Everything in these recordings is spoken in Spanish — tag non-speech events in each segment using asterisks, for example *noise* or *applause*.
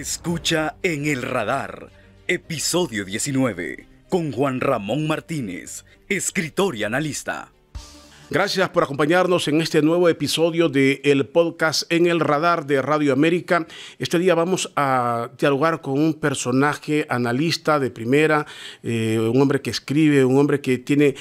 Escucha en el radar, episodio 19, con Juan Ramón Martínez, escritor y analista. Gracias por acompañarnos en este nuevo episodio de el podcast En el Radar de Radio América. Este día vamos a dialogar con un personaje analista de primera, eh, un hombre que escribe, un hombre que tiene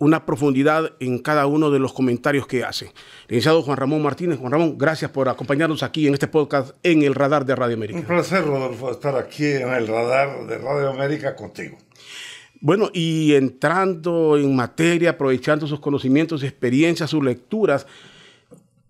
una profundidad en cada uno de los comentarios que hace. Licenciado Juan Ramón Martínez, Juan Ramón, gracias por acompañarnos aquí en este podcast en el radar de Radio América. Un placer, Rodolfo, estar aquí en el radar de Radio América contigo. Bueno, y entrando en materia, aprovechando sus conocimientos, experiencias, sus lecturas,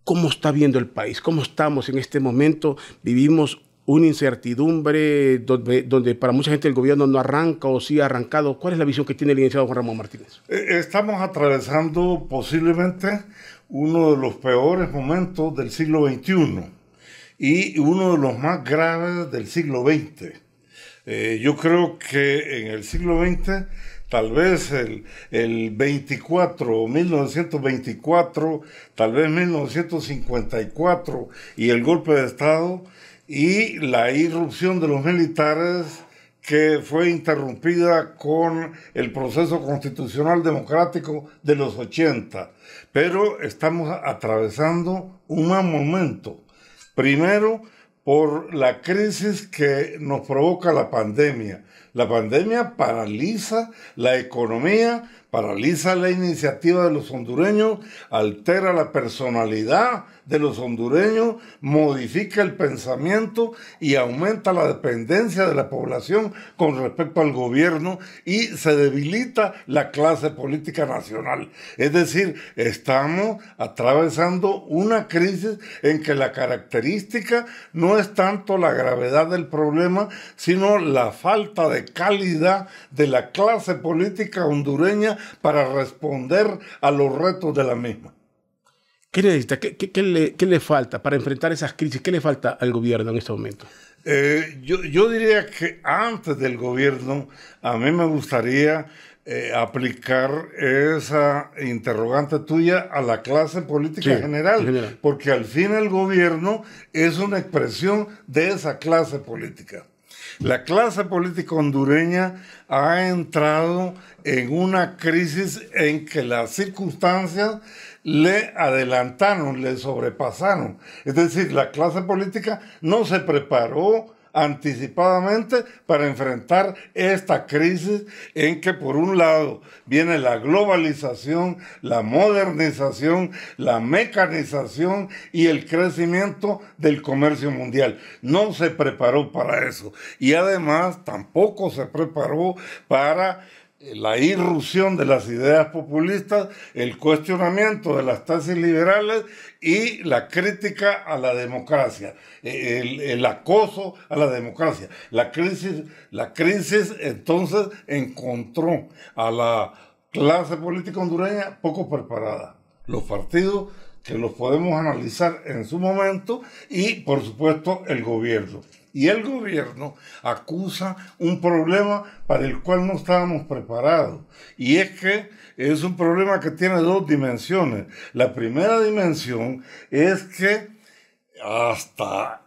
¿cómo está viendo el país? ¿Cómo estamos en este momento? Vivimos una incertidumbre donde, para mucha gente el gobierno no arranca o sí ha arrancado. ¿Cuál es la visión que tiene el licenciado Juan Ramón Martínez? Eh, estamos atravesando posiblemente uno de los peores momentos del siglo XXI y uno de los más graves del siglo XX. Eh, yo creo que en el siglo XX, tal vez el, el 24, 1924, tal vez 1954 y el golpe de Estado y la irrupción de los militares que fue interrumpida con el proceso constitucional democrático de los 80. Pero estamos atravesando un mal momento. Primero, por la crisis que nos provoca la pandemia, la pandemia paraliza la economía, paraliza la iniciativa de los hondureños, altera la personalidad de los hondureños, modifica el pensamiento y aumenta la dependencia de la población con respecto al gobierno y se debilita la clase política nacional. Es decir, estamos atravesando una crisis en que la característica no es tanto la gravedad del problema, sino la falta de cálida de la clase política hondureña para responder a los retos de la misma. ¿Qué necesita? ¿Qué, le, falta para enfrentar esas crisis? ¿Qué le falta al gobierno en este momento? Eh, yo, diría que antes del gobierno, a mí me gustaría eh, aplicar esa interrogante tuya a la clase política general, porque al fin el gobierno es una expresión de esa clase política. La clase política hondureña ha entrado en una crisis en que las circunstancias le adelantaron, le sobrepasaron. Es decir, la clase política no se preparó anticipadamente para enfrentar esta crisis en que por un lado viene la globalización, la modernización, la mecanización y el crecimiento del comercio mundial. No se preparó para eso y además tampoco se preparó para la irrupción de las ideas populistas, el cuestionamiento de las tesis liberales y la crítica a la democracia, e, el, el, acoso a la democracia. La crisis, la crisis entonces encontró a la clase política hondureña poco preparada. Los partidos que los podemos analizar en su momento y, por supuesto, el gobierno y el gobierno acusa un problema para el cual no estábamos preparados. Y es que es un problema que tiene dos dimensiones. La primera dimensión es que hasta,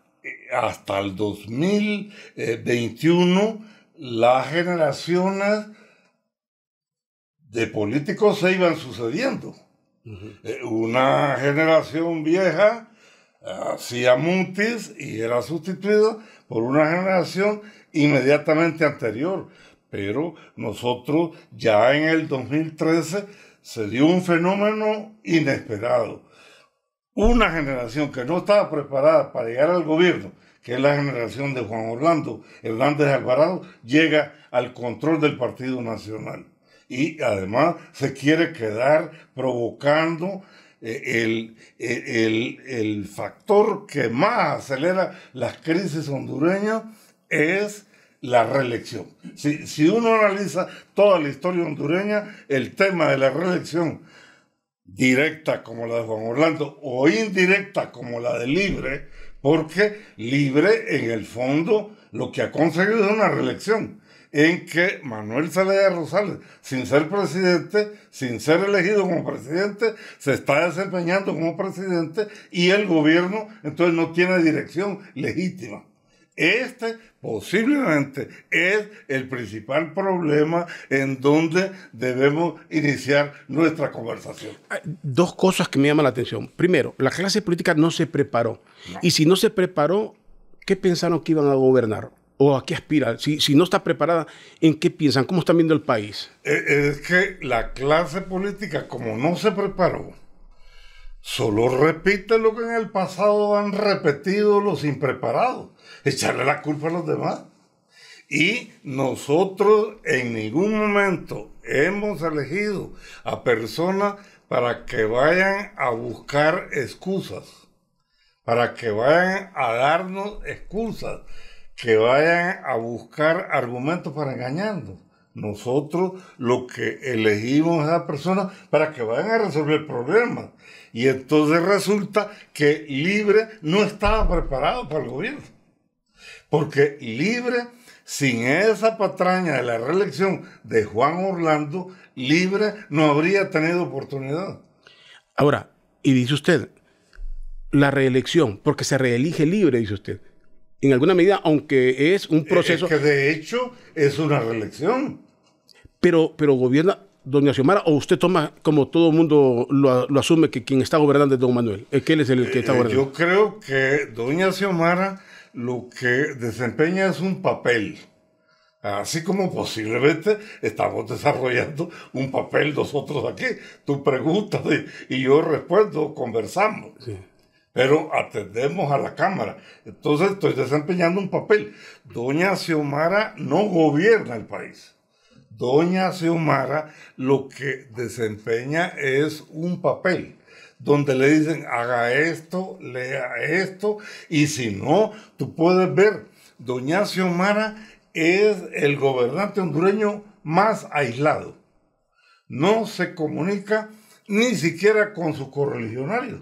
hasta el 2021 las generaciones de políticos se iban sucediendo. Eh, una generación vieja eh, hacía mutis y era sustituido por una generación inmediatamente anterior. Pero nosotros ya en el 2013 se dio un fenómeno inesperado. Una generación que no estaba preparada para llegar al gobierno, que es la generación de Juan Orlando Hernández Alvarado, llega al control del Partido Nacional. Y además se quiere quedar provocando el, factor que más acelera las crisis hondureñas es la reelección. Si, si, uno analiza toda la historia hondureña, el tema de la reelección, directa como la de Juan Orlando o indirecta como la de Libre, porque Libre en el fondo lo que ha conseguido es una reelección en que Manuel Zelaya Rosales, sin ser presidente, sin ser elegido como presidente, se está desempeñando como presidente y el gobierno entonces no tiene dirección legítima. Este posiblemente es el principal problema en donde debemos iniciar nuestra conversación. Dos cosas que me llaman la atención. Primero, la clase política no se preparó. Y si no se preparó, ¿qué pensaron que iban a gobernar? ¿O a qué aspira? Si, si no está preparada, ¿en qué piensan? ¿Cómo están viendo el país? Eh, eh, es que la clase política, como no se preparó, solo repite lo que en el pasado han repetido los impreparados, echarle la culpa a los demás. Y nosotros en ningún momento hemos elegido a personas para que vayan a buscar excusas, para que vayan a darnos excusas que vayan a buscar argumentos para engañarnos. Nosotros lo que elegimos a la persona para que vayan a resolver problemas. Y entonces resulta que Libre no estaba preparado para el gobierno. Porque Libre, sin esa patraña de la reelección de Juan Orlando, Libre no habría tenido oportunidad. Ahora, y dice usted, la reelección, porque se reelige Libre, dice usted en alguna medida, aunque es un eh, proceso. que de hecho es una reelección. Pero, pero gobierna doña Xiomara o usted toma como todo mundo lo, asume que quien está gobernando es don Manuel? Es eh, que él es el que está eh, gobernando. Yo creo que doña Xiomara lo que desempeña es un papel. Así como posiblemente estamos desarrollando un papel nosotros aquí. Tú preguntas y, yo respondo, conversamos. Sí pero atendemos a la Cámara. Entonces estoy desempeñando un papel. Doña Xiomara no gobierna el país. Doña Xiomara lo que desempeña es un papel donde le dicen haga esto, lea esto, y si no, tú puedes ver, Doña Xiomara es el gobernante hondureño más aislado. No se comunica ni siquiera con su correligionarios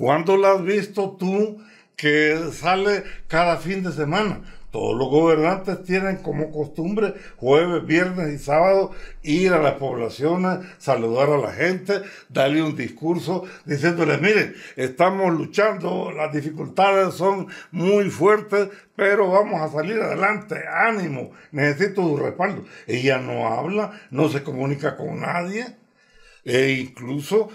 ¿Cuándo la has visto tú que sale cada fin de semana? Todos los gobernantes tienen como costumbre jueves, viernes y sábado ir a las poblaciones, saludar a la gente, darle un discurso diciéndoles, miren, estamos luchando, las dificultades son muy fuertes, pero vamos a salir adelante, ánimo, necesito tu respaldo. Ella no habla, no se comunica con nadie e incluso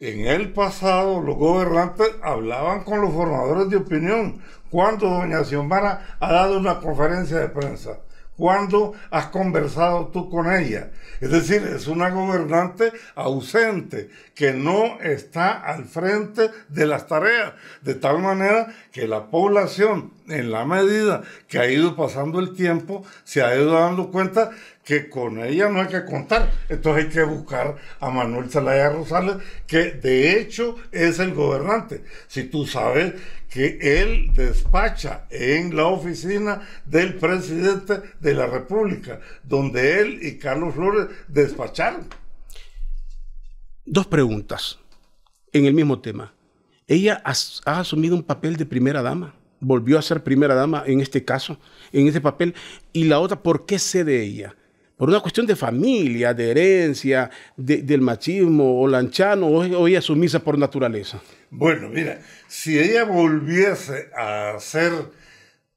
en el pasado los gobernantes hablaban con los formadores de opinión. ¿Cuándo doña Xiomara ha dado una conferencia de prensa, ¿Cuándo has conversado tú con ella. Es decir, es una gobernante ausente que no está al frente de las tareas, de tal manera que la población, en la medida que ha ido pasando el tiempo, se ha ido dando cuenta que con ella no hay que contar. Entonces hay que buscar a Manuel Zelaya Rosales, que de hecho es el gobernante. Si tú sabes que él despacha en la oficina del presidente de la República, donde él y Carlos Flores despacharon. Dos preguntas en el mismo tema. Ella ha asumido un papel de primera dama, volvió a ser primera dama en este caso, en ese papel. Y la otra, ¿por qué cede ella? por una cuestión de familia, de herencia, del machismo, o lanchano, o, o ella sumisa por naturaleza? Bueno, mira, si ella volviese a ser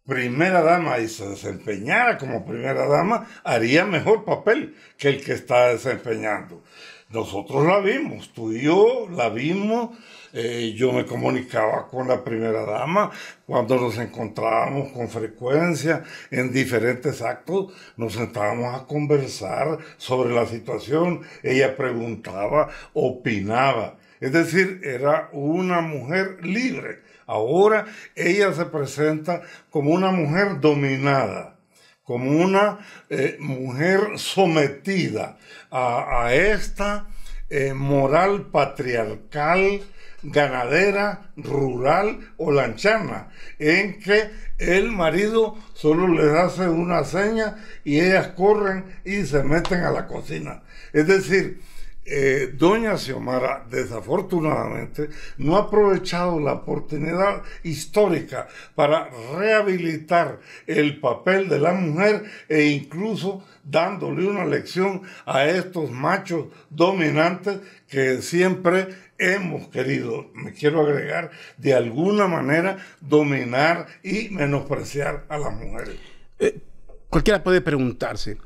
primera dama y se desempeñara como primera dama, haría mejor papel que el que está desempeñando. Nosotros la vimos, tú y yo la vimos eh, yo me comunicaba con la primera dama cuando nos encontrábamos con frecuencia en diferentes actos, nos sentábamos a conversar sobre la situación. Ella preguntaba, opinaba. Es decir, era una mujer libre. Ahora ella se presenta como una mujer dominada, como una eh, mujer sometida a, esta eh, moral patriarcal ganadera, rural o lanchana, en que el marido solo les hace una seña y ellas corren y se meten a la cocina. Es decir, eh, doña Xiomara desafortunadamente no ha aprovechado la oportunidad histórica para rehabilitar el papel de la mujer e incluso dándole una lección a estos machos dominantes que siempre hemos querido, me quiero agregar, de alguna manera dominar y menospreciar a las mujeres. Eh, cualquiera puede preguntarse,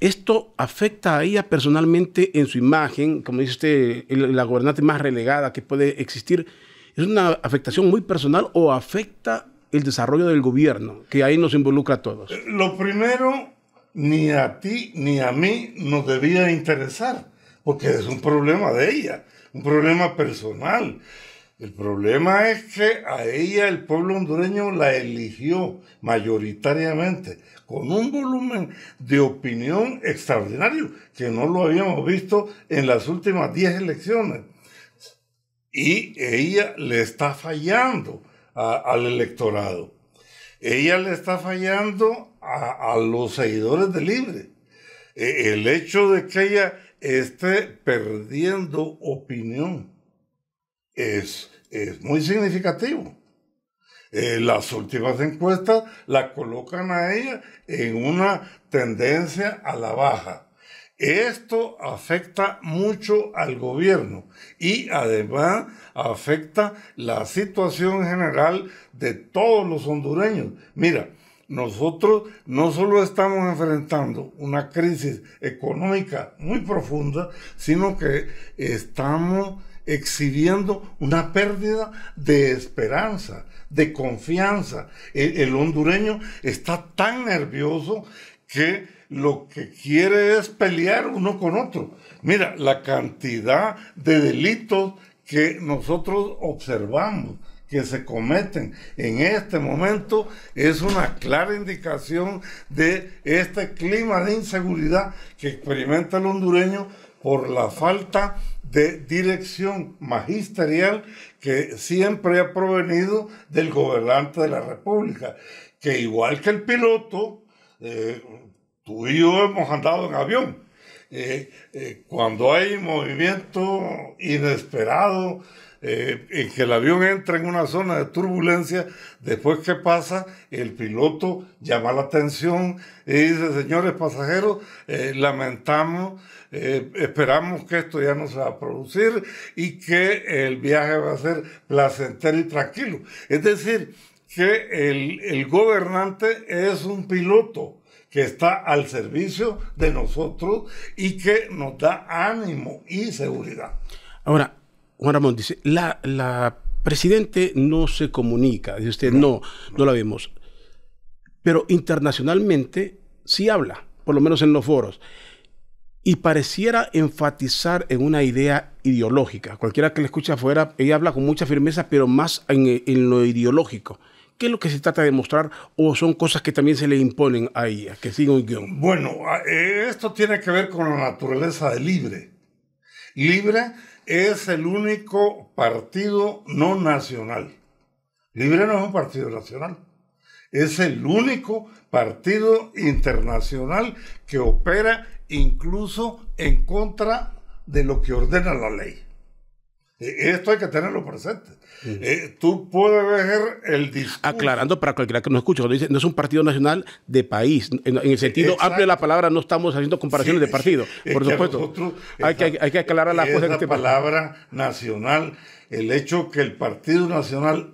¿esto afecta a ella personalmente en su imagen? Como dice usted, la gobernante más relegada que puede existir. ¿Es una afectación muy personal o afecta el desarrollo del gobierno, que ahí nos involucra a todos? Eh, lo primero ni a ti ni a mí nos debía interesar, porque es un problema de ella, un problema personal. El problema es que a ella el pueblo hondureño la eligió mayoritariamente, con un volumen de opinión extraordinario, que no lo habíamos visto en las últimas 10 elecciones. Y ella le está fallando al electorado. Ella le está fallando a, los seguidores de Libre. E, el hecho de que ella esté perdiendo opinión es, muy significativo. Eh, las últimas encuestas la colocan a ella en una tendencia a la baja. Esto afecta mucho al gobierno y además afecta la situación general de todos los hondureños. Mira, nosotros no solo estamos enfrentando una crisis económica muy profunda, sino que estamos exhibiendo una pérdida de esperanza, de confianza. El, hondureño está tan nervioso que lo que quiere es pelear uno con otro. Mira, la cantidad de delitos que nosotros observamos que se cometen en este momento es una clara indicación de este clima de inseguridad que experimenta el hondureño por la falta de dirección magisterial que siempre ha provenido del gobernante de la República, que igual que el piloto, eh, tú y yo hemos andado en avión. Eh, eh, cuando hay movimiento inesperado, eh, en que el avión entra en una zona de turbulencia, después que pasa, el piloto llama la atención y dice, señores pasajeros, eh, lamentamos, eh, esperamos que esto ya no se va a producir y que el viaje va a ser placentero y tranquilo. Es decir, que el, el gobernante es un piloto que está al servicio de nosotros y que nos da ánimo y seguridad. Ahora, Juan Ramón dice, la, la presidente no se comunica. Dice usted, no, no, la vemos. Pero internacionalmente sí habla, por lo menos en los foros. Y pareciera enfatizar en una idea ideológica. Cualquiera que la escuche afuera, ella habla con mucha firmeza, pero más en, lo ideológico. ¿Qué es lo que se trata de mostrar o son cosas que también se le imponen a ella, que siguen? un Bueno, eh, esto tiene que ver con la naturaleza de libre. Libre es el único partido no nacional. Libre no es un partido nacional. Es el único partido internacional que opera incluso en contra de lo que ordena la ley. E, esto hay que tenerlo presente. Eh, tú puedes ver el discurso. Aclarando para cualquiera que nos escuche, no es un partido nacional de país, en, el sentido amplio de la palabra, no estamos haciendo comparaciones de partido, por supuesto. hay, que, hay, que aclarar la cosa este palabra nacional, el hecho que el Partido Nacional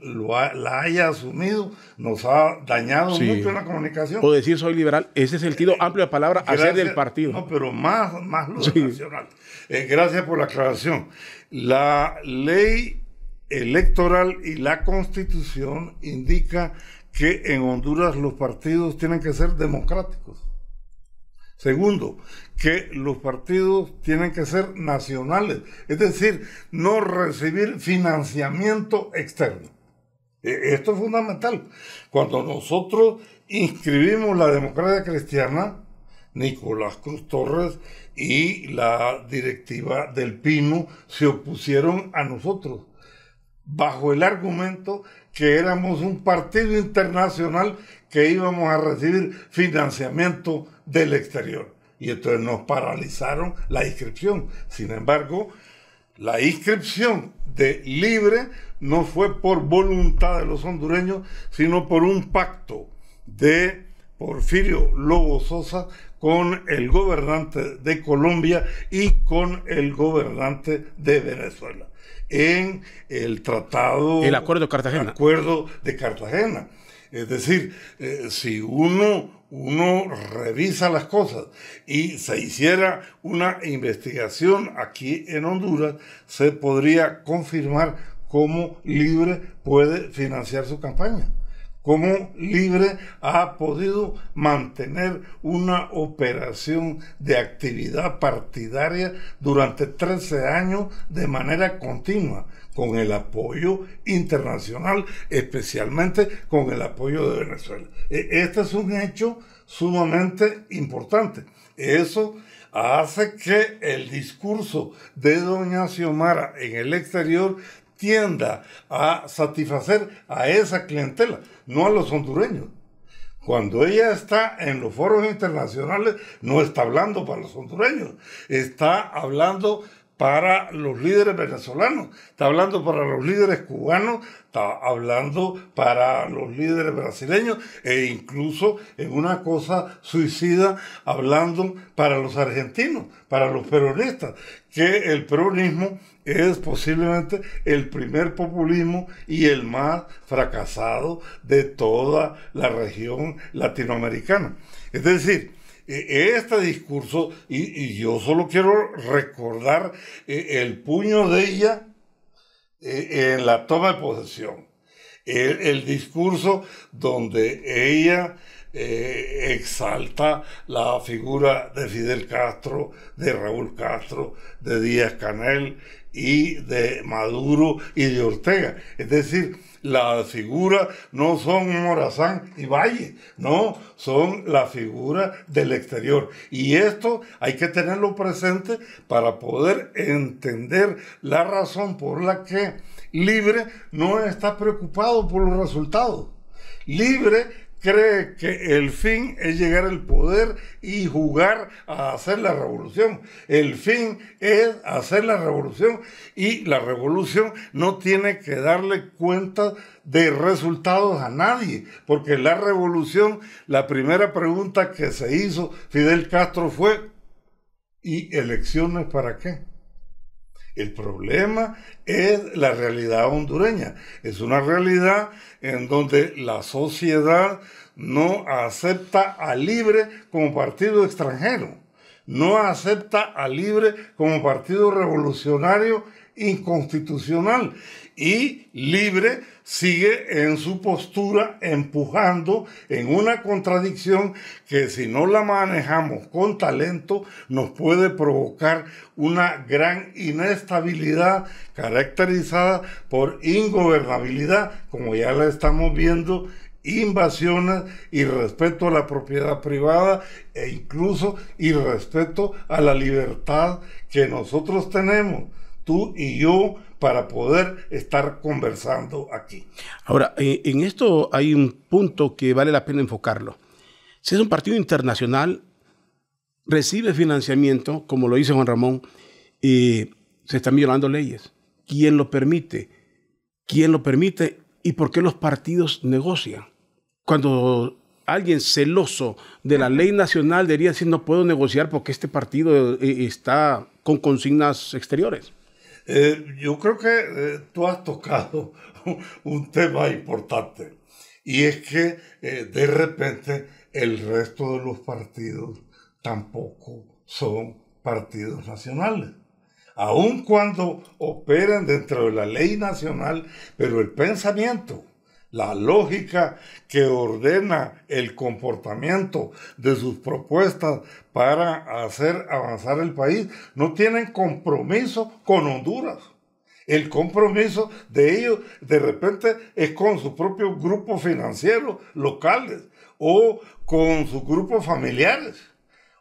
la haya asumido, nos ha dañado mucho la comunicación. O decir soy liberal, ese es el sentido amplio de la palabra, hacer del partido. No, pero más, más lo nacional. Eh, gracias por la aclaración. La ley electoral y la constitución indica que en Honduras los partidos tienen que ser democráticos. Segundo, que los partidos tienen que ser nacionales, es decir, no recibir financiamiento externo. E, esto es fundamental. Cuando nosotros inscribimos la democracia cristiana, Nicolás Cruz Torres y la directiva del Pino se opusieron a nosotros bajo el argumento que éramos un partido internacional que íbamos a recibir financiamiento del exterior. Y entonces nos paralizaron la inscripción. Sin embargo, la inscripción de Libre no fue por voluntad de los hondureños, sino por un pacto de Porfirio Lobo Sosa con el gobernante de Colombia y con el gobernante de Venezuela en el tratado... El acuerdo de Cartagena. Acuerdo de Cartagena. Es decir, eh, si uno, uno revisa las cosas y se hiciera una investigación aquí en Honduras, se podría confirmar cómo Libre puede financiar su campaña. Como Libre ha podido mantener una operación de actividad partidaria durante 13 años de manera continua, con el apoyo internacional, especialmente con el apoyo de Venezuela. E, este es un hecho sumamente importante. Eso hace que el discurso de doña Xiomara en el exterior tienda a satisfacer a esa clientela, no a los hondureños. Cuando ella está en los foros internacionales, no está hablando para los hondureños, está hablando para los líderes venezolanos, está hablando para los líderes cubanos, está hablando para los líderes brasileños e incluso en una cosa suicida hablando para los argentinos, para los peronistas, que el peronismo es posiblemente el primer populismo y el más fracasado de toda la región latinoamericana. Es decir, e, este discurso, y, yo solo quiero recordar e, el puño de ella e, en la toma de posesión, el, discurso donde ella exalta la figura de Fidel Castro, de Raúl Castro, de Díaz Canel y de Maduro y de Ortega. Es decir, las figuras no son Morazán y Valle, no, son la figura del exterior. Y esto hay que tenerlo presente para poder entender la razón por la que Libre no está preocupado por los resultados. Libre cree que el fin es llegar al poder y jugar a hacer la revolución. El fin es hacer la revolución y la revolución no tiene que darle cuenta de resultados a nadie, porque la revolución, la primera pregunta que se hizo Fidel Castro fue, ¿y elecciones para qué? El problema es la realidad hondureña. Es una realidad en donde la sociedad no acepta a Libre como partido extranjero. No acepta a Libre como partido revolucionario inconstitucional y libre sigue en su postura empujando en una contradicción que si no la manejamos con talento nos puede provocar una gran inestabilidad caracterizada por ingobernabilidad, como ya la estamos viendo invasiones y respeto a la propiedad privada e incluso y respeto a la libertad que nosotros tenemos, tú y yo para poder estar conversando aquí. Ahora, eh, en esto hay un punto que vale la pena enfocarlo. Si es un partido internacional, recibe financiamiento, como lo dice Juan Ramón, y se están violando leyes. ¿Quién lo permite? ¿Quién lo permite? ¿Y por qué los partidos negocian? Cuando alguien celoso de la ley nacional diría, decir no puedo negociar porque este partido eh, está con consignas exteriores. Eh, yo creo que eh, tú has tocado *laughs* un tema importante y es que eh, de repente el resto de los partidos tampoco son partidos nacionales. Aun cuando operan dentro de la ley nacional, pero el pensamiento, la lógica que ordena el comportamiento de sus propuestas para hacer avanzar el país, no tienen compromiso con Honduras. El compromiso de ellos de repente es con sus propios grupos financieros locales o con sus grupos familiares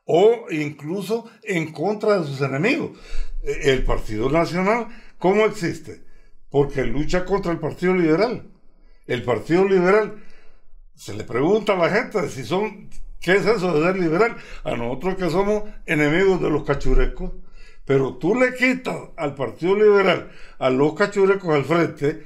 o incluso en contra de sus enemigos. E, el Partido Nacional, ¿cómo existe? Porque lucha contra el Partido Liberal el Partido Liberal, se le pregunta a la gente si son, ¿qué es eso de ser liberal? A nosotros que somos enemigos de los cachurecos, pero tú le quitas al Partido Liberal, a los cachurecos al frente,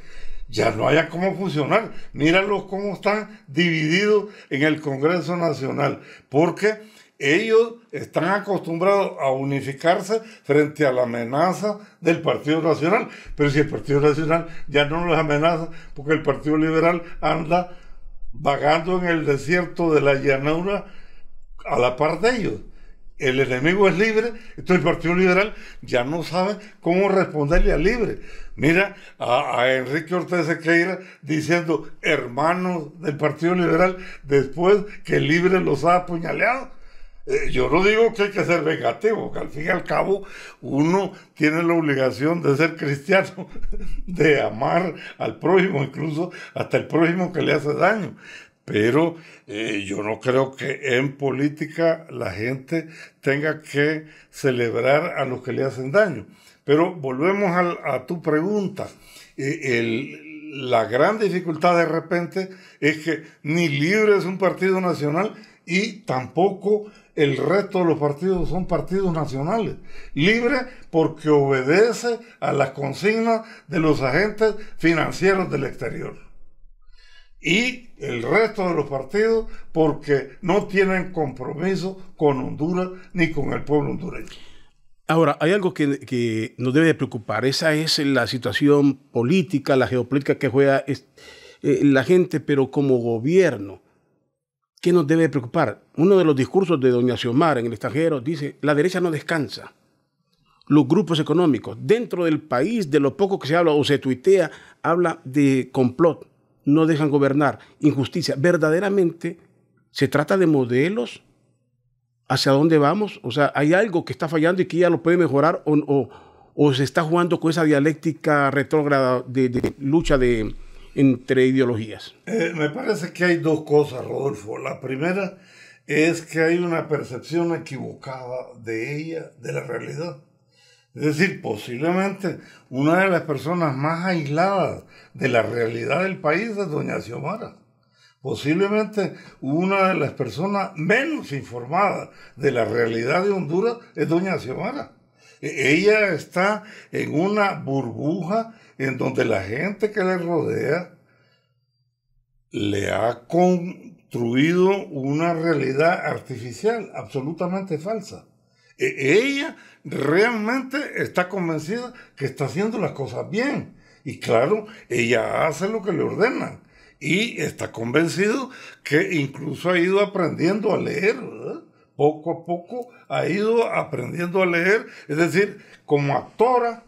ya no haya cómo funcionar. Míralos cómo están divididos en el Congreso Nacional, porque ellos están acostumbrados a unificarse frente a la amenaza del Partido Nacional. Pero si el Partido Nacional ya no los amenaza, porque el Partido Liberal anda vagando en el desierto de la llanura a la par de ellos. El enemigo es libre, entonces el Partido Liberal ya no sabe cómo responderle a libre. Mira a, Enrique Ortega Sequeira diciendo hermanos del Partido Liberal después que libre los ha apuñaleado eh, yo no digo que hay que ser vengativo, que al fin y al cabo uno tiene la obligación de ser cristiano, *laughs* de amar al prójimo, incluso hasta el prójimo que le hace daño. Pero eh, yo no creo que en política la gente tenga que celebrar a los que le hacen daño. Pero volvemos a, tu pregunta. Eh, la gran dificultad de repente es que ni Libre es un partido nacional y tampoco el resto de los partidos son partidos nacionales, libres porque obedece a las consignas de los agentes financieros del exterior. Y el resto de los partidos porque no tienen compromiso con Honduras ni con el pueblo hondureño. Ahora, hay algo que, nos debe preocupar. Esa es la situación política, la geopolítica que juega eh, la gente, pero como gobierno ¿Qué nos debe preocupar? Uno de los discursos de doña Xiomara en el extranjero dice, la derecha no descansa. Los grupos económicos, dentro del país, de lo poco que se habla o se tuitea, habla de complot, no dejan gobernar, injusticia. Verdaderamente se trata de modelos hacia dónde vamos. O sea, hay algo que está fallando y que ya lo puede mejorar o, o se está jugando con esa dialéctica retrógrada de lucha de, entre ideologías? Eh, me parece que hay dos cosas, Rodolfo. La primera es que hay una percepción equivocada de ella, de la realidad. Es decir, posiblemente una de las personas más aisladas de la realidad del país es doña Xiomara. Posiblemente una de las personas menos informadas de la realidad de Honduras es doña Xiomara. E-, ella está en una burbuja en donde la gente que le rodea le ha construido una realidad artificial absolutamente falsa. E-, ella realmente está convencida que está haciendo las cosas bien. Y claro, ella hace lo que le ordenan. Y está convencido que incluso ha ido aprendiendo a leer, poco a poco ha ido aprendiendo a leer. Es decir, como actora,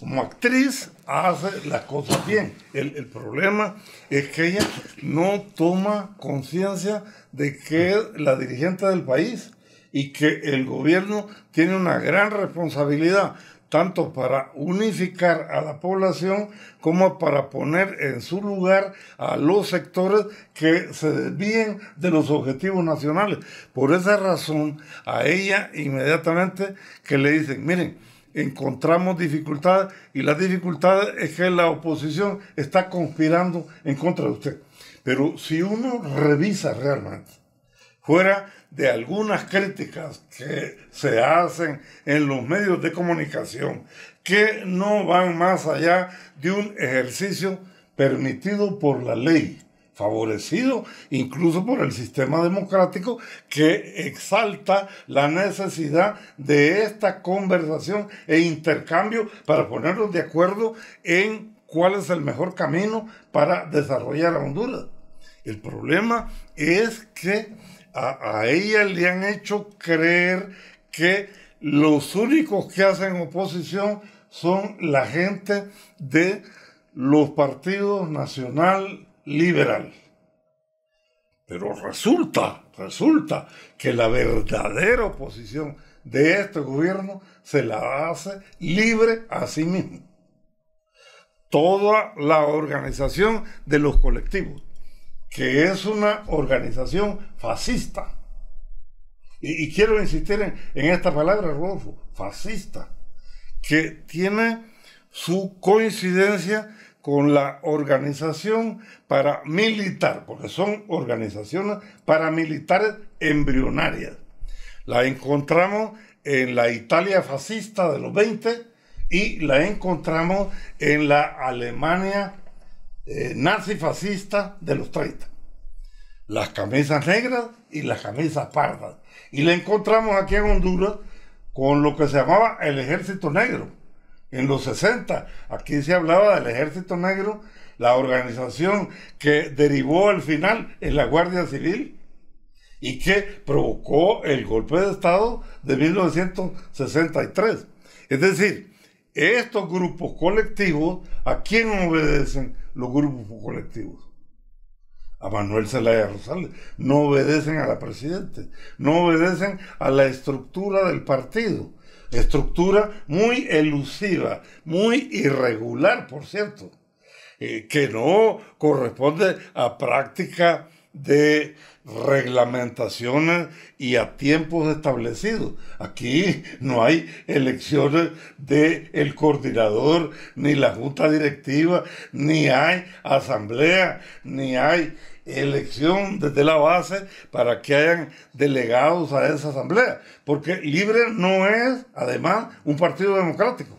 como actriz hace las cosas bien. El, problema es que ella no toma conciencia de que es la dirigente del país y que el gobierno tiene una gran responsabilidad, tanto para unificar a la población como para poner en su lugar a los sectores que se desvíen de los objetivos nacionales. Por esa razón, a ella inmediatamente que le dicen, miren, encontramos dificultades y la dificultad es que la oposición está conspirando en contra de usted. Pero si uno revisa realmente, fuera de algunas críticas que se hacen en los medios de comunicación, que no van más allá de un ejercicio permitido por la ley favorecido incluso por el sistema democrático que exalta la necesidad de esta conversación e intercambio para ponernos de acuerdo en cuál es el mejor camino para desarrollar a Honduras. El problema es que a, a ella le han hecho creer que los únicos que hacen oposición son la gente de los partidos nacional, liberal. Pero resulta, resulta que la verdadera oposición de este gobierno se la hace libre a sí mismo. Toda la organización de los colectivos, que es una organización fascista. Y, quiero insistir en, en esta palabra, Rodolfo, fascista, que tiene su coincidencia con la organización paramilitar, porque son organizaciones paramilitares embrionarias. La encontramos en la Italia fascista de los 20 y la encontramos en la Alemania eh, nazi-fascista de los 30. Las camisas negras y las camisas pardas. Y la encontramos aquí en Honduras con lo que se llamaba el ejército negro en los 60. Aquí se hablaba del ejército negro, la organización que derivó al final en la Guardia Civil y que provocó el golpe de Estado de 1963. Es decir, estos grupos colectivos, ¿a quién obedecen los grupos colectivos? A Manuel Zelaya Rosales. No obedecen a la presidente, no obedecen a la estructura del partido estructura muy elusiva, muy irregular, por cierto, eh, que no corresponde a práctica de reglamentaciones y a tiempos establecidos. Aquí no hay elecciones del el coordinador, ni la junta directiva, ni hay asamblea, ni hay elección desde la base para que hayan delegados a esa asamblea. Porque Libre no es, además, un partido democrático,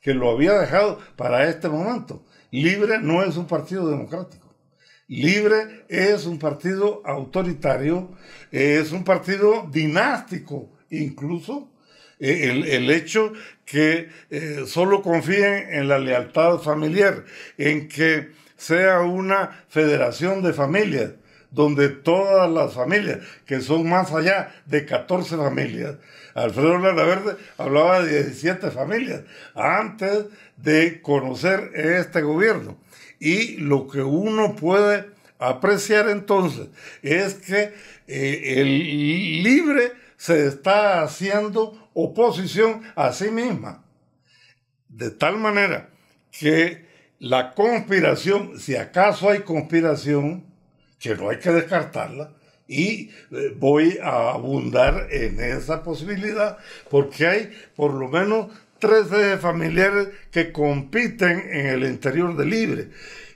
que lo había dejado para este momento. Libre no es un partido democrático. Libre es un partido autoritario, es un partido dinástico, incluso eh, el, hecho que eh, solo confíen en la lealtad familiar, en que sea una federación de familias, donde todas las familias, que son más allá de 14 familias, Alfredo Verde hablaba de 17 familias, antes de conocer este gobierno. Y lo que uno puede apreciar entonces es que eh, el libre se está haciendo oposición a sí misma. De tal manera que la conspiración, si acaso hay conspiración, que no hay que descartarla, y eh, voy a abundar en esa posibilidad, porque hay por lo menos tres familiares que compiten en el interior de Libre.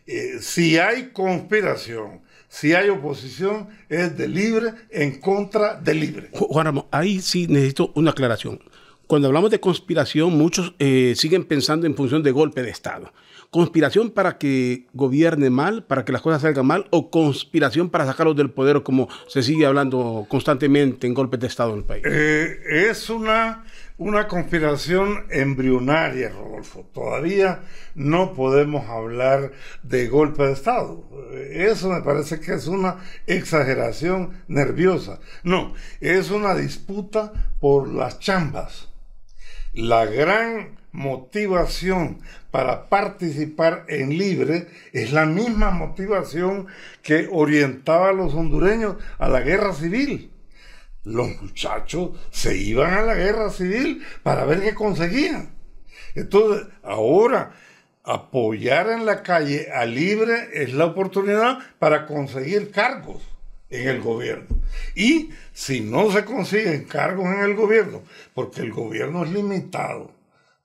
Eh, si hay conspiración, si hay oposición, es de Libre en contra de Libre. Juan ahí sí necesito una aclaración. Cuando hablamos de conspiración, muchos eh, siguen pensando en función de golpe de Estado. Conspiración para que gobierne mal, para que las cosas salgan mal, o conspiración para sacarlos del poder, como se sigue hablando constantemente en golpes de Estado en el país. Eh, es una una conspiración embrionaria, Rodolfo. Todavía no podemos hablar de golpe de Estado. Eso me parece que es una exageración nerviosa. No, es una disputa por las chambas. La gran motivación para participar en Libre es la misma motivación que orientaba a los hondureños a la guerra civil los muchachos se iban a la guerra civil para ver qué conseguían. Entonces, ahora apoyar en la calle a Libre es la oportunidad para conseguir cargos en el gobierno. Y si no se consiguen cargos en el gobierno, porque el gobierno es limitado,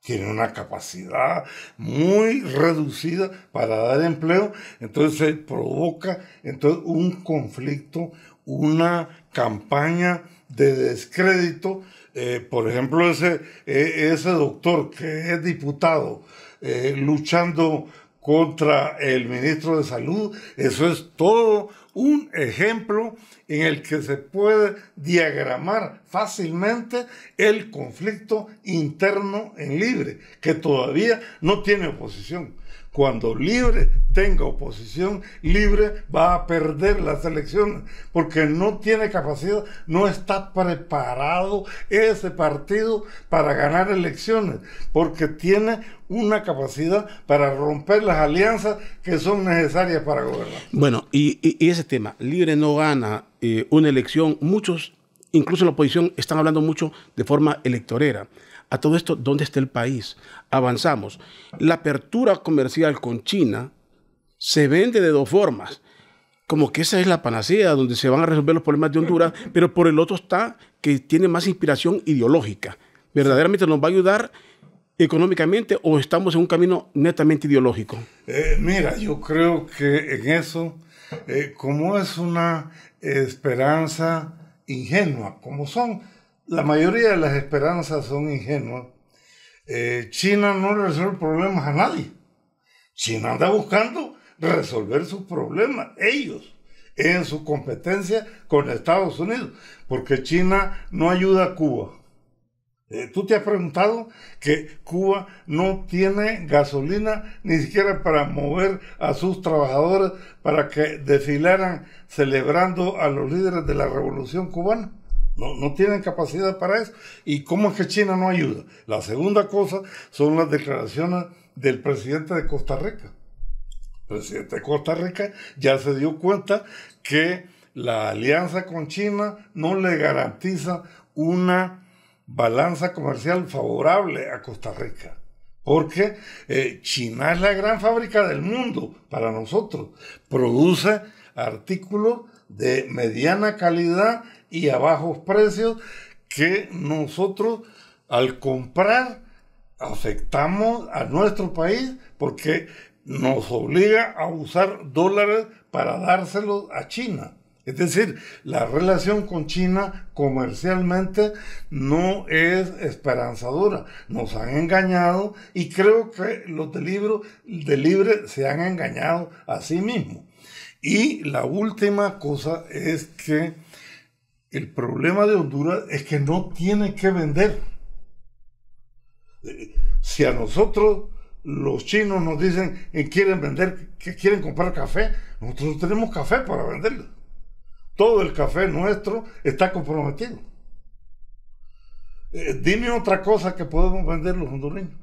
tiene una capacidad muy reducida para dar empleo, entonces se provoca entonces, un conflicto, una campaña de descrédito. Eh, por ejemplo, ese, e, ese doctor que es diputado eh, luchando contra el ministro de Salud, eso es todo un ejemplo en el que se puede diagramar fácilmente el conflicto interno en libre, que todavía no tiene oposición. Cuando libre tenga oposición, libre va a perder las elecciones porque no tiene capacidad, no está preparado ese partido para ganar elecciones, porque tiene una capacidad para romper las alianzas que son necesarias para gobernar. Bueno, y, ese tema, libre no gana eh, una elección, muchos, incluso la oposición, están hablando mucho de forma electorera. A todo esto, ¿dónde está el país? Avanzamos. La apertura comercial con China se vende de dos formas. Como que esa es la panacea donde se van a resolver los problemas de Honduras, pero por el otro está que tiene más inspiración ideológica. ¿Verdaderamente nos va a ayudar económicamente o estamos en un camino netamente ideológico? Eh, mira, yo creo que en eso, eh, como es una esperanza ingenua, como son la mayoría de las esperanzas son ingenuas. Eh, China no resuelve problemas a nadie. China anda buscando resolver sus problemas, ellos, en su competencia con Estados Unidos, porque China no ayuda a Cuba. Eh, Tú te has preguntado que Cuba no tiene gasolina ni siquiera para mover a sus trabajadores para que desfilaran celebrando a los líderes de la revolución cubana. No, tienen capacidad para eso. ¿Y cómo es que China no ayuda? La segunda cosa son las declaraciones del presidente de Costa Rica. El presidente de Costa Rica ya se dio cuenta que la alianza con China no le garantiza una balanza comercial favorable a Costa Rica. Porque eh, China es la gran fábrica del mundo para nosotros. Produce artículos de mediana calidad y a bajos precios que nosotros al comprar afectamos a nuestro país porque nos obliga a usar dólares para dárselos a China. Es decir, la relación con China comercialmente no es esperanzadora. Nos han engañado y creo que los de, de libre se han engañado a sí mismos. Y la última cosa es que el problema de Honduras es que no tiene que vender. Si a nosotros los chinos nos dicen que quieren vender, que quieren comprar café, nosotros tenemos café para venderlo. Todo el café nuestro está comprometido. Eh, dime otra cosa que podemos vender los hondureños.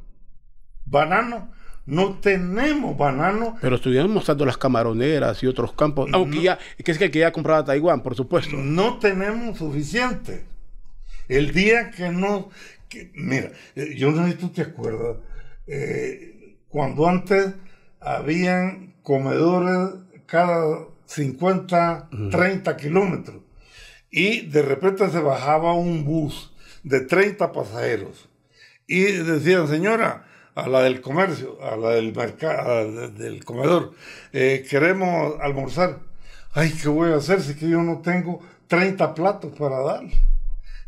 Banano, no tenemos banano. Pero estuvieron mostrando las camaroneras y otros campos. Aunque ah, ya, que es que ya compraba Taiwán, por supuesto. No tenemos suficiente. El día que no. mira, eh, yo no sé si tú te acuerdas. Eh, cuando antes habían comedores cada 50, 30 kilómetros. Y de repente se bajaba un bus de 30 pasajeros. Y decían, señora, a la del comercio, a la del mercado, del comedor. Eh, queremos almorzar. Ay, ¿qué voy a hacer si que yo no tengo 30 platos para dar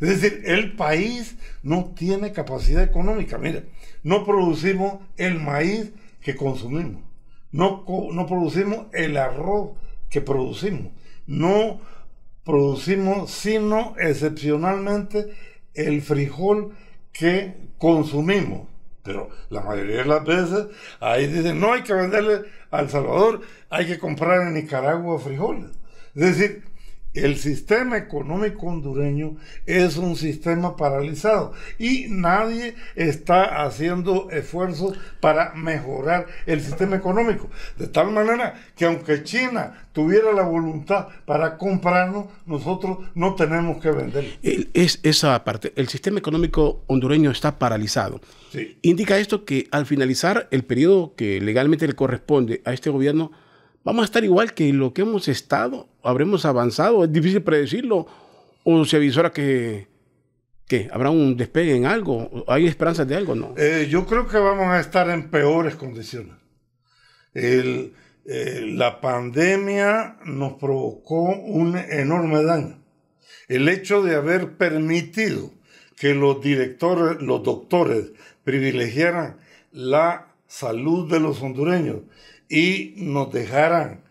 Es decir, el país no tiene capacidad económica. Mire, no producimos el maíz que consumimos. No, no producimos el arroz que producimos. No producimos, sino excepcionalmente, el frijol que consumimos. Pero la mayoría de las veces ahí dicen, no hay que venderle al Salvador, hay que comprar en Nicaragua frijoles. Es decir, el sistema económico hondureño es un sistema paralizado y nadie está haciendo esfuerzos para mejorar el sistema económico. De tal manera que aunque China tuviera la voluntad para comprarnos, nosotros no tenemos que vender. Es esa parte, el sistema económico hondureño está paralizado. Indica esto que al finalizar el periodo que legalmente le corresponde a este gobierno, vamos a estar igual que lo que hemos estado, habremos avanzado, es difícil predecirlo, o se avisora que, habrá un despegue en algo, hay esperanzas de algo, ¿no? Eh, yo creo que vamos a estar en peores condiciones. Eh, la pandemia nos provocó un enorme daño. El hecho de haber permitido que los directores, los doctores privilegiaran la salud de los hondureños y nos dejaran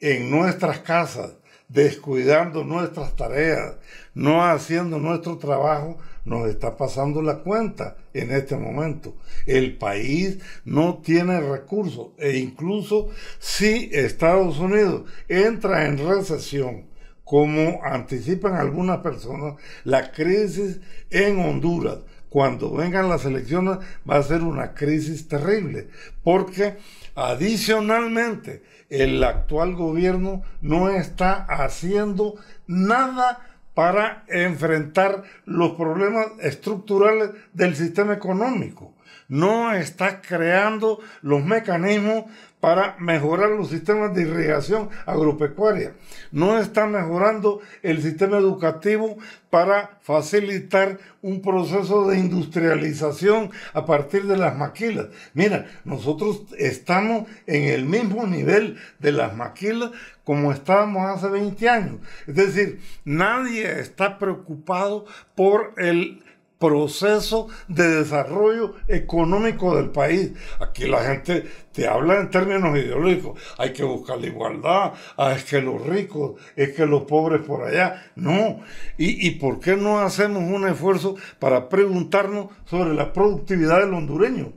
en nuestras casas, descuidando nuestras tareas, no haciendo nuestro trabajo, nos está pasando la cuenta en este momento. El país no tiene recursos e incluso si Estados Unidos entra en recesión, como anticipan algunas personas, la crisis en Honduras cuando vengan las elecciones va a ser una crisis terrible, porque adicionalmente el actual gobierno no está haciendo nada para enfrentar los problemas estructurales del sistema económico. No está creando los mecanismos para mejorar los sistemas de irrigación agropecuaria. No está mejorando el sistema educativo para facilitar un proceso de industrialización a partir de las maquilas. Mira, nosotros estamos en el mismo nivel de las maquilas como estábamos hace 20 años. Es decir, nadie está preocupado por el proceso de desarrollo económico del país. Aquí la gente te habla en términos ideológicos. Hay que buscar la igualdad, ah, es que los ricos, es que los pobres por allá. No. ¿Y, por qué no hacemos un esfuerzo para preguntarnos sobre la productividad del hondureño?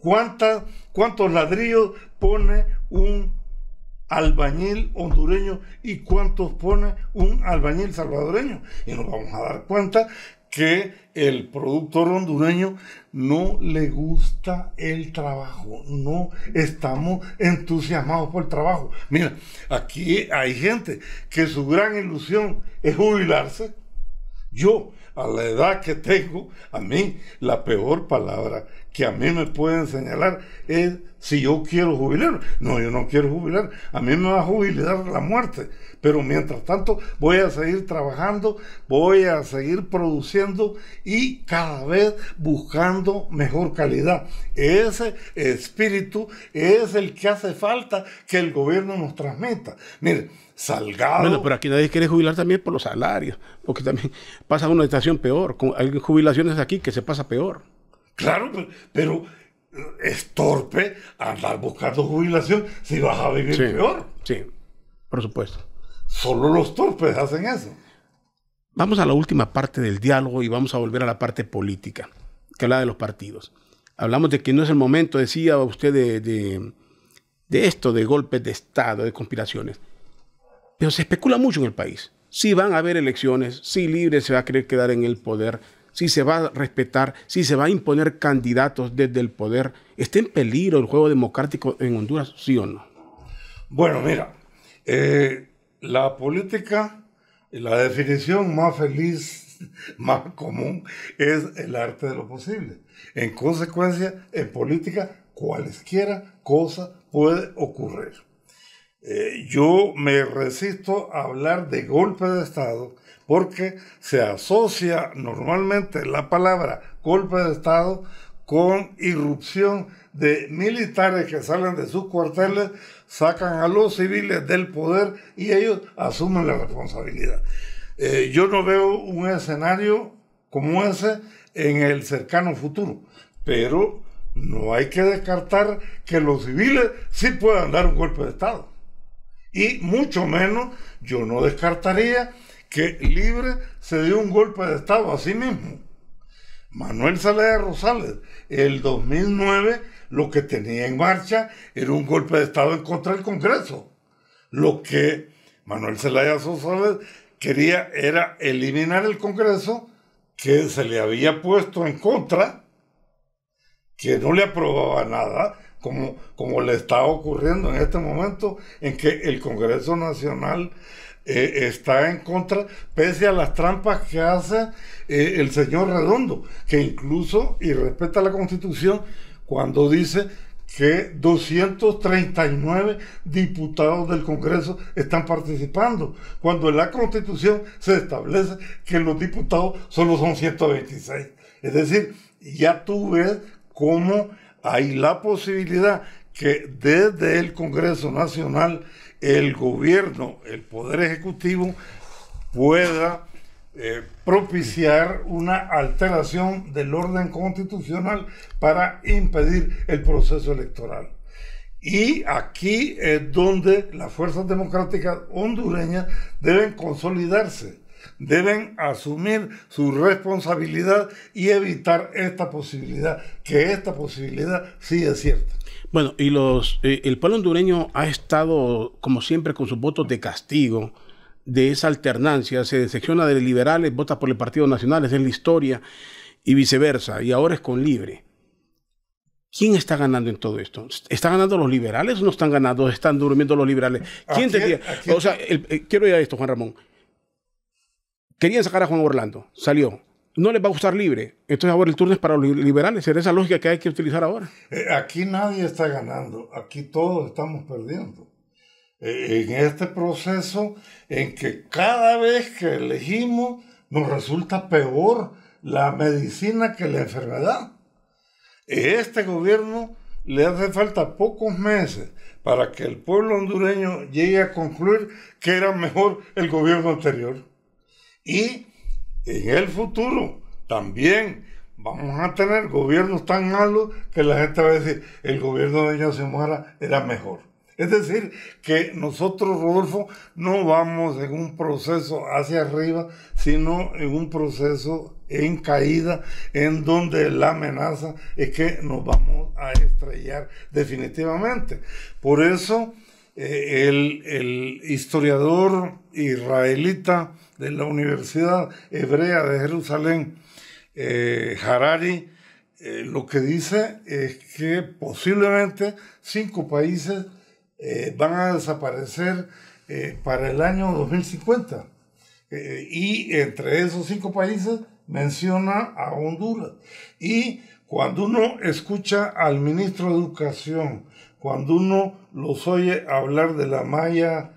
¿Cuántos ladrillos pone un albañil hondureño y cuántos pone un albañil salvadoreño. Y nos vamos a dar cuenta que el productor hondureño no le gusta el trabajo, no estamos entusiasmados por el trabajo. Mira, aquí hay gente que su gran ilusión es jubilarse. Yo, a la edad que tengo, a mí la peor palabra que a mí me pueden señalar es si yo quiero jubilar. No, yo no quiero jubilar. A mí me va a jubilar la muerte. Pero mientras tanto voy a seguir trabajando, voy a seguir produciendo y cada vez buscando mejor calidad. Ese espíritu es el que hace falta que el gobierno nos transmita. Mire, Salgado. Bueno, pero aquí nadie quiere jubilar también por los salarios, porque también pasa una situación peor. Hay jubilaciones aquí que se pasa peor. Claro, pero, es torpe andar buscando jubilación si vas a vivir peor. Sí, por supuesto. Solo los torpes hacen eso. Vamos a la última parte del diálogo y vamos a volver a la parte política, que habla de los partidos. Hablamos de que no es el momento, decía usted, de, de esto, de golpes de Estado, de conspiraciones. Pero se especula mucho en el país. Si van a haber elecciones, si Libre se va a querer quedar en el poder, si se va a respetar, si se va a imponer candidatos desde el poder. ¿Está en peligro el juego democrático en Honduras, sí o no? Bueno, mira, eh, la política, la definición más feliz, *laughs* más común, es el arte de lo posible. En consecuencia, en política, cualesquiera cosa puede ocurrir. Eh, yo me resisto a hablar de golpe de Estado porque se asocia normalmente la palabra golpe de Estado con irrupción de militares que salen de sus cuarteles, sacan a los civiles del poder y ellos asumen la responsabilidad. Eh, yo no veo un escenario como ese en el cercano futuro, pero no hay que descartar que los civiles sí puedan dar un golpe de Estado. Y mucho menos, yo no descartaría que Libre se dio un golpe de Estado a sí mismo. Manuel Zelaya Rosales, el 2009 lo que tenía en marcha era un golpe de Estado en contra del Congreso. Lo que Manuel Zelaya Rosales quería era eliminar el Congreso que se le había puesto en contra, que no le aprobaba nada, como, le está ocurriendo en este momento, en que el Congreso Nacional eh, está en contra, pese a las trampas que hace eh, el señor Redondo, que incluso y respeta la Constitución cuando dice que 239 diputados del Congreso están participando, cuando en la Constitución se establece que los diputados solo son 126. Es decir, ya tú ves cómo hay la posibilidad que desde el Congreso Nacional el gobierno, el Poder Ejecutivo, pueda eh, propiciar una alteración del orden constitucional para impedir el proceso electoral. Y aquí es donde las fuerzas democráticas hondureñas deben consolidarse deben asumir su responsabilidad y evitar esta posibilidad, que esta posibilidad sí es cierta. Bueno, y los, eh, el pueblo hondureño ha estado, como siempre, con sus votos de castigo de esa alternancia, se decepciona de liberales, vota por el Partido Nacional, es la historia, y viceversa, y ahora es con libre. ¿Quién está ganando en todo esto? ¿Están ganando los liberales o no están ganando? ¿Están durmiendo los liberales? ¿Quién, te O sea, eh, quiero ir a esto, Juan Ramón. Querían sacar a Juan Orlando, salió. No les va a gustar libre. Entonces ahora el turno es para los liberales. Es esa lógica que hay que utilizar ahora. Eh, aquí nadie está ganando. Aquí todos estamos perdiendo. Eh, en este proceso en que cada vez que elegimos nos resulta peor la medicina que la enfermedad. Este gobierno le hace falta pocos meses para que el pueblo hondureño llegue a concluir que era mejor el gobierno anterior. Y en el futuro también vamos a tener gobiernos tan malos que la gente va a decir, el gobierno de se era mejor. Es decir, que nosotros, Rodolfo, no vamos en un proceso hacia arriba, sino en un proceso en caída, en donde la amenaza es que nos vamos a estrellar definitivamente. Por eso, eh, el historiador israelita de la Universidad Hebrea de Jerusalén, eh, Harari, eh, lo que dice es que posiblemente cinco países eh, van a desaparecer para el año 2050. y entre esos cinco países menciona a Honduras. Y cuando uno escucha al ministro de Educación, cuando uno los oye hablar de la malla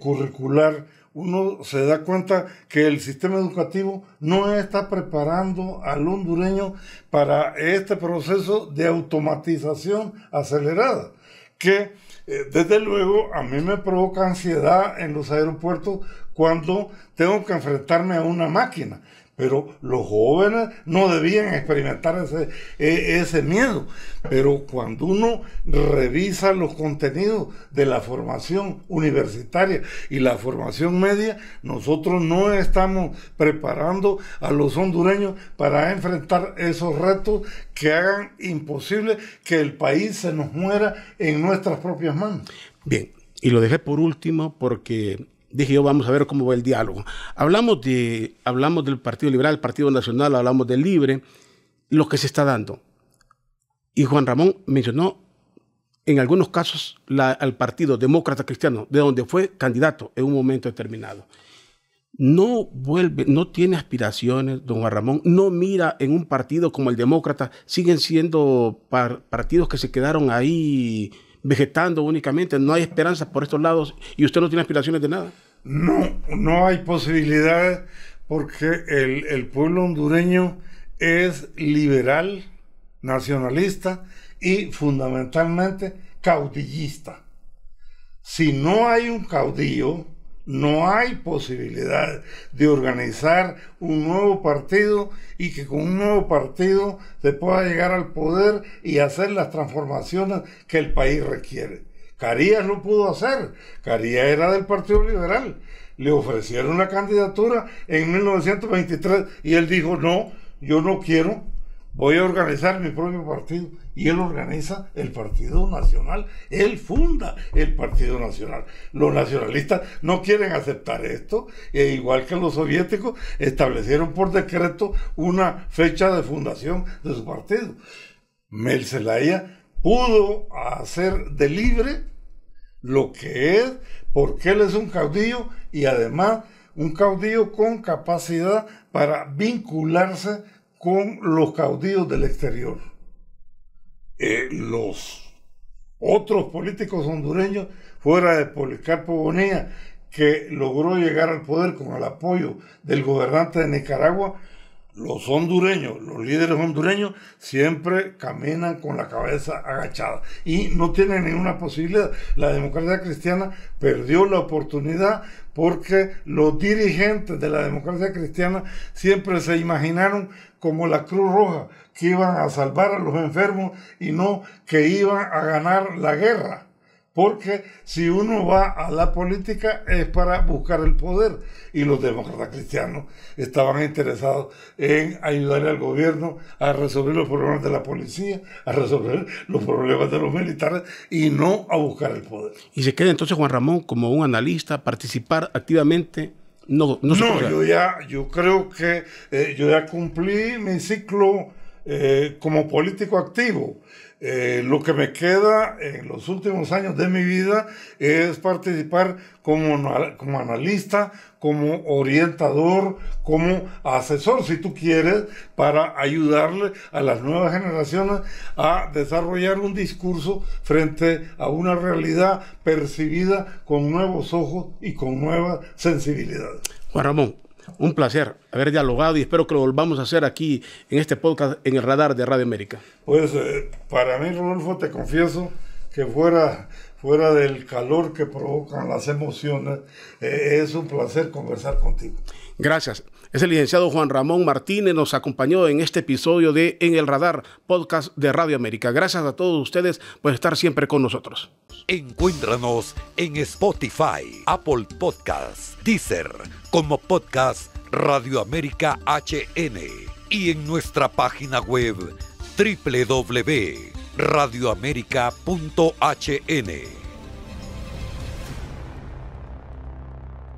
curricular, uno se da cuenta que el sistema educativo no está preparando al hondureño para este proceso de automatización acelerada, que eh, desde luego a mí me provoca ansiedad en los aeropuertos cuando tengo que enfrentarme a una máquina. Pero los jóvenes no debían experimentar e, ese, miedo. Pero cuando uno revisa los contenidos de la formación universitaria y la formación media, nosotros no estamos preparando a los hondureños para enfrentar esos retos que hagan imposible que el país se nos muera en nuestras propias manos. Bien, y lo dejé por último porque dije yo, vamos a ver cómo va el diálogo. Hablamos, de, hablamos del Partido Liberal, Partido Nacional, hablamos del Libre, lo que se está dando. Y Juan Ramón mencionó en algunos casos al Partido Demócrata Cristiano, de donde fue candidato en un momento determinado. No vuelve, no tiene aspiraciones, don Juan Ramón, no mira en un partido como el Demócrata, siguen siendo partidos que se quedaron ahí vegetando únicamente, no hay esperanzas por estos lados y usted no tiene aspiraciones de nada. No, no hay posibilidades porque el, el pueblo hondureño es liberal, nacionalista y fundamentalmente caudillista. Si no hay un caudillo, no hay posibilidad de organizar un nuevo partido y que con un nuevo partido se pueda llegar al poder y hacer las transformaciones que el país requiere. Carías lo pudo hacer. Carías era del Partido Liberal. Le ofrecieron una candidatura en 1923 y él dijo, no, yo no quiero voy a organizar mi propio partido. Y él organiza el Partido Nacional, él funda el Partido Nacional. Los nacionalistas no quieren aceptar esto, e igual que los soviéticos establecieron por decreto una fecha de fundación de su partido. Mel pudo hacer de libre lo que es, porque él es un caudillo y además un caudillo con capacidad para vincularse con los caudillos del exterior. Eh, los otros políticos hondureños, fuera de Policarpo Bonilla, que logró llegar al poder con el apoyo del gobernante de Nicaragua, los hondureños, los líderes hondureños, siempre caminan con la cabeza agachada y no tienen ninguna posibilidad. La democracia cristiana perdió la oportunidad porque los dirigentes de la democracia cristiana siempre se imaginaron como la Cruz Roja, que iban a salvar a los enfermos y no que iban a ganar la guerra. Porque si uno va a la política es para buscar el poder. Y los demócratas cristianos estaban interesados en ayudar al gobierno a resolver los problemas de la policía, a resolver los problemas de los militares y no a buscar el poder. Y se queda entonces Juan Ramón como un analista, participar activamente no, no, yo ya, yo creo que eh, yo ya cumplí mi ciclo eh, como político activo. Eh, lo que me queda en los últimos años de mi vida es participar como, como analista, como orientador, como asesor, si tú quieres, para ayudarle a las nuevas generaciones a desarrollar un discurso frente a una realidad percibida con nuevos ojos y con nuevas sensibilidades. Juan Ramón, un placer haber dialogado y espero que lo volvamos a hacer aquí en este podcast en el radar de Radio América. Pues eh, para mí, Rodolfo, te confieso que fuera, fuera del calor que provocan las emociones, eh, es un placer conversar contigo. Gracias. Es el licenciado Juan Ramón Martínez, nos acompañó en este episodio de En el Radar, podcast de Radio América. Gracias a todos ustedes por estar siempre con nosotros. Encuéntranos en Spotify, Apple Podcasts, Deezer, como podcast Radio América HN y en nuestra página web www.radioamerica.hn